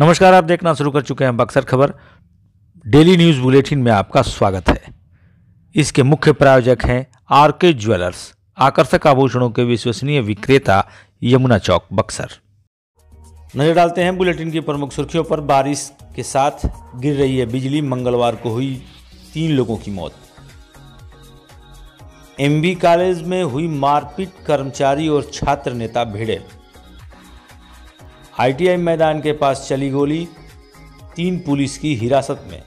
नमस्कार आप देखना शुरू कर चुके हैं बक्सर खबर डेली न्यूज़ बुलेटिन में आपका स्वागत है इसके मुख्य प्रायोजक हैं आर के ज्वेलर्स आकर्षक आभूषणों के विश्वसनीय विक्रेता यमुना चौक बक्सर नजर डालते हैं बुलेटिन की प्रमुख सुर्खियों पर बारिश के साथ गिर रही है बिजली मंगलवार को हुई तीन लोगों की मौत एमबी कॉलेज में हुई मारपीट कर्मचारी और छात्र नेता भिड़े आईटीआई मैदान के पास चली गोली तीन पुलिस की हिरासत में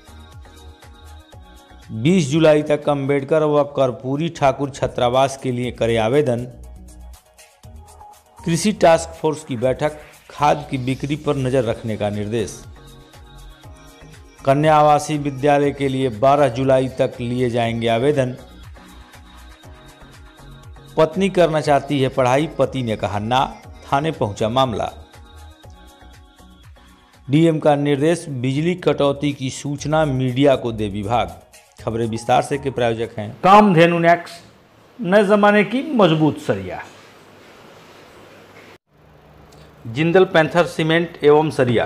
20 जुलाई तक अम्बेडकर व कर्पूरी ठाकुर छात्रावास के लिए करे आवेदन कृषि टास्क फोर्स की बैठक खाद की बिक्री पर नज़र रखने का निर्देश कन्या आवासीय विद्यालय के लिए 12 जुलाई तक लिए जाएंगे आवेदन पत्नी करना चाहती है पढ़ाई पति ने कहा ना थाने पहुंचा मामला डीएम का निर्देश बिजली कटौती की सूचना मीडिया को दे विभाग खबरें विस्तार से के प्रायोजक हैं काम धेनु नेक्स नए जमाने की मजबूत सरिया जिंदल पैंथर सीमेंट एवं सरिया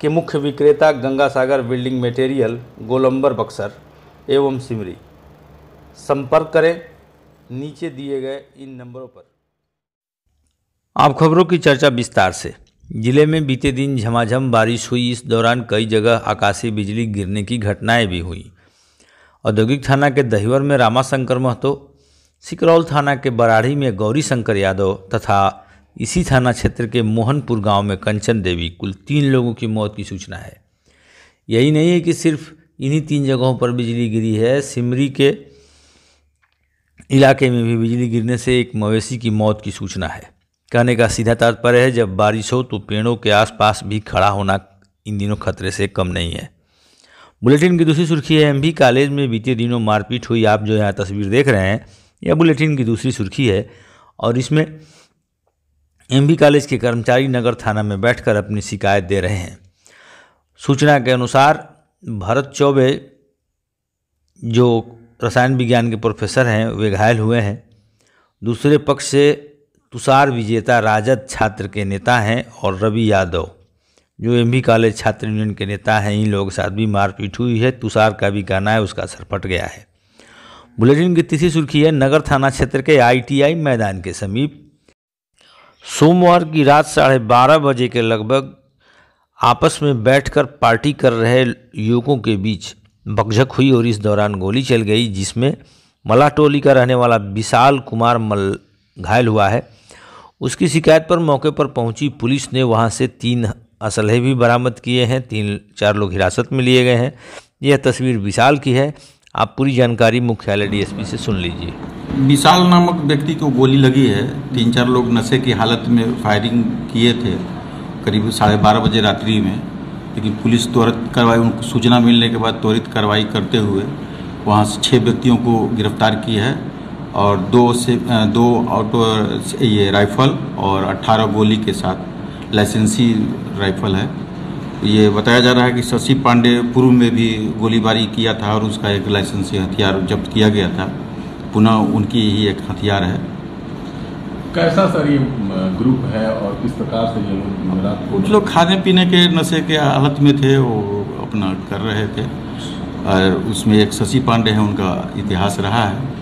के मुख्य विक्रेता गंगा सागर बिल्डिंग मटेरियल गोलंबर बक्सर एवं सिमरी संपर्क करें नीचे दिए गए इन नंबरों पर आप खबरों की चर्चा विस्तार से जिले में बीते दिन झमाझम बारिश हुई इस दौरान कई जगह आकाशीय बिजली गिरने की घटनाएं भी हुई औद्योगिक थाना के दहीवर में रामाशंकर महतो सिकरौल थाना के बराड़ी में गौरी शंकर यादव तथा इसी थाना क्षेत्र के मोहनपुर गांव में कंचन देवी कुल तीन लोगों की मौत की सूचना है यही नहीं है कि सिर्फ इन्हीं तीन जगहों पर बिजली गिरी है सिमरी के इलाके में भी बिजली गिरने से एक मवेशी की मौत की सूचना है कहने का सीधा तात्पर्य है जब बारिश हो तो पेड़ों के आसपास भी खड़ा होना इन दिनों खतरे से कम नहीं है बुलेटिन की दूसरी सुर्खी है एमबी कॉलेज में बीते दिनों मारपीट हुई आप जो यहाँ तस्वीर देख रहे हैं यह बुलेटिन की दूसरी सुर्खी है और इसमें एमबी कॉलेज के कर्मचारी नगर थाना में बैठकर अपनी शिकायत दे रहे हैं सूचना के अनुसार भरत चौबे जो रसायन विज्ञान के प्रोफेसर हैं वे घायल हुए हैं दूसरे पक्ष से तुषार विजेता राजद छात्र के नेता हैं और रवि यादव जो एम कॉलेज छात्र यूनियन के नेता हैं इन लोगों के साथ भी मारपीट हुई है तुषार का भी कहना है उसका असर फट गया है बुलेटिन की तीसरी सुर्खी है नगर थाना क्षेत्र के आईटीआई मैदान के समीप सोमवार की रात साढ़े बारह बजे के लगभग आपस में बैठकर पार्टी कर रहे युवकों के बीच बकझक हुई और इस दौरान गोली चल गई जिसमें मलाटोली का रहने वाला विशाल कुमार मल घायल हुआ है उसकी शिकायत पर मौके पर पहुंची पुलिस ने वहां से तीन असलहे भी बरामद किए हैं तीन चार लोग हिरासत में लिए गए हैं यह तस्वीर विशाल की है आप पूरी जानकारी मुख्यालय डीएसपी से सुन लीजिए विशाल नामक व्यक्ति को गोली लगी है तीन चार लोग नशे की हालत में फायरिंग किए थे करीब साढ़े बारह बजे रात्रि में लेकिन पुलिस त्वरित कार्रवाई उनको सूचना मिलने के बाद त्वरित कार्रवाई करते हुए वहाँ से छः व्यक्तियों को गिरफ्तार किया है और दो से दो ऑटो ये राइफल और 18 गोली के साथ लाइसेंसी राइफल है ये बताया जा रहा है कि शशि पांडे पूर्व में भी गोलीबारी किया था और उसका एक लाइसेंसी हथियार जब्त किया गया था पुनः उनकी ही एक हथियार है कैसा सर ये ग्रुप है और किस प्रकार से ये लोग कुछ लोग खाने पीने के नशे के हालत में थे वो अपना कर रहे थे और उसमें एक शशि पांडे हैं उनका इतिहास रहा है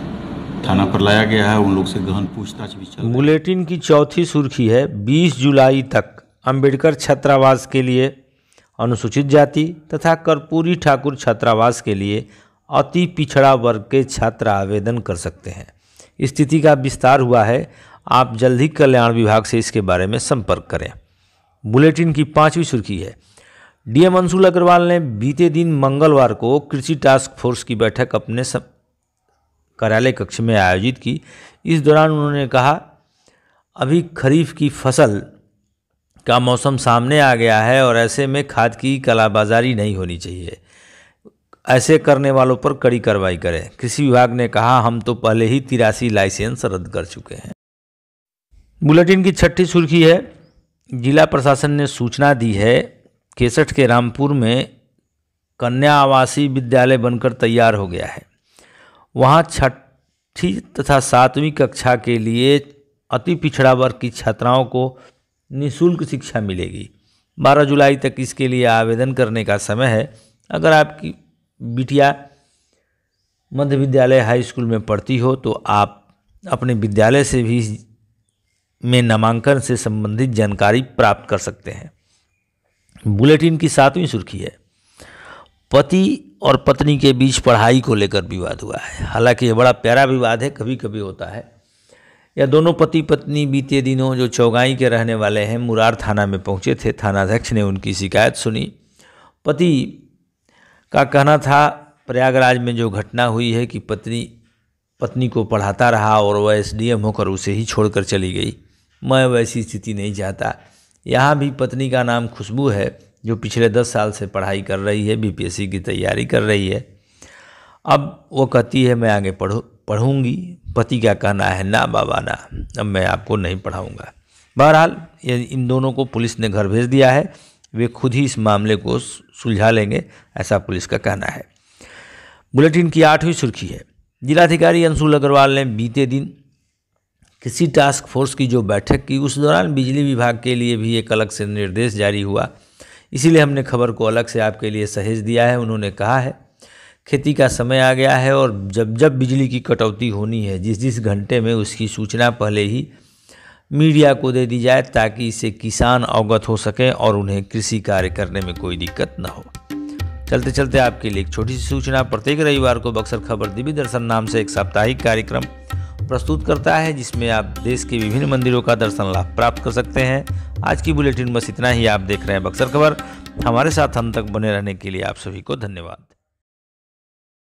थाना पर लाया गया है उन लोग से गहन पूछताछ भी चल बुलेटिन की चौथी सुर्खी है 20 जुलाई तक अंबेडकर छात्रावास के लिए अनुसूचित जाति तथा कर्पूरी ठाकुर छात्रावास के लिए अति पिछड़ा वर्ग के छात्र आवेदन कर सकते हैं स्थिति का विस्तार हुआ है आप जल्द ही कल्याण विभाग से इसके बारे में संपर्क करें बुलेटिन की पांचवी सुर्खी है डीएम अंशुल अग्रवाल ने बीते दिन मंगलवार को कृषि टास्क फोर्स की बैठक अपने सब कार्यालय कक्ष में आयोजित की इस दौरान उन्होंने कहा अभी खरीफ की फसल का मौसम सामने आ गया है और ऐसे में खाद की कालाबाजारी नहीं होनी चाहिए ऐसे करने वालों पर कड़ी कार्रवाई करें कृषि विभाग ने कहा हम तो पहले ही तिरासी लाइसेंस रद्द कर चुके हैं बुलेटिन की छठी सुर्खी है जिला प्रशासन ने सूचना दी है केसठ के रामपुर में कन्या आवासीय विद्यालय बनकर तैयार हो गया है वहाँ छठी तथा सातवीं कक्षा के लिए अति पिछड़ा वर्ग की छात्राओं को निशुल्क शिक्षा मिलेगी 12 जुलाई तक इसके लिए आवेदन करने का समय है अगर आपकी बिटिया मध्य विद्यालय हाई स्कूल में पढ़ती हो तो आप अपने विद्यालय से भी में नामांकन से संबंधित जानकारी प्राप्त कर सकते हैं बुलेटिन की सातवीं सुर्खी है पति और पत्नी के बीच पढ़ाई को लेकर विवाद हुआ है हालांकि ये बड़ा प्यारा विवाद है कभी कभी होता है या दोनों पति पत्नी बीते दिनों जो चौगाई के रहने वाले हैं मुरार थाना में पहुंचे थे थानाध्यक्ष ने उनकी शिकायत सुनी पति का कहना था प्रयागराज में जो घटना हुई है कि पत्नी पत्नी को पढ़ाता रहा और वह एस होकर उसे ही छोड़कर चली गई मैं वैसी स्थिति नहीं चाहता यहाँ भी पत्नी का नाम खुशबू है जो पिछले दस साल से पढ़ाई कर रही है बीपीएससी की तैयारी कर रही है अब वो कहती है मैं आगे पढ़ू पढ़ूँगी पति क्या कहना है ना बाबा ना अब मैं आपको नहीं पढ़ाऊँगा बहरहाल ये इन दोनों को पुलिस ने घर भेज दिया है वे खुद ही इस मामले को सुलझा लेंगे ऐसा पुलिस का कहना है बुलेटिन की आठवीं सुर्खी है जिलाधिकारी अंशुल अग्रवाल ने बीते दिन किसी टास्क फोर्स की जो बैठक की उस दौरान बिजली विभाग के लिए भी एक अलग से निर्देश जारी हुआ इसीलिए हमने खबर को अलग से आपके लिए सहेज दिया है उन्होंने कहा है खेती का समय आ गया है और जब जब बिजली की कटौती होनी है जिस जिस घंटे में उसकी सूचना पहले ही मीडिया को दे दी जाए ताकि इससे किसान अवगत हो सकें और उन्हें कृषि कार्य करने में कोई दिक्कत न हो चलते चलते आपके लिए एक छोटी सी सूचना प्रत्येक रविवार को बक्सर खबर दिव्य दर्शन नाम से एक साप्ताहिक कार्यक्रम प्रस्तुत करता है जिसमें आप देश के विभिन्न मंदिरों का दर्शन लाभ प्राप्त कर सकते हैं आज की बुलेटिन बस इतना ही आप देख रहे हैं बक्सर खबर हमारे साथ हम तक बने रहने के लिए आप सभी को धन्यवाद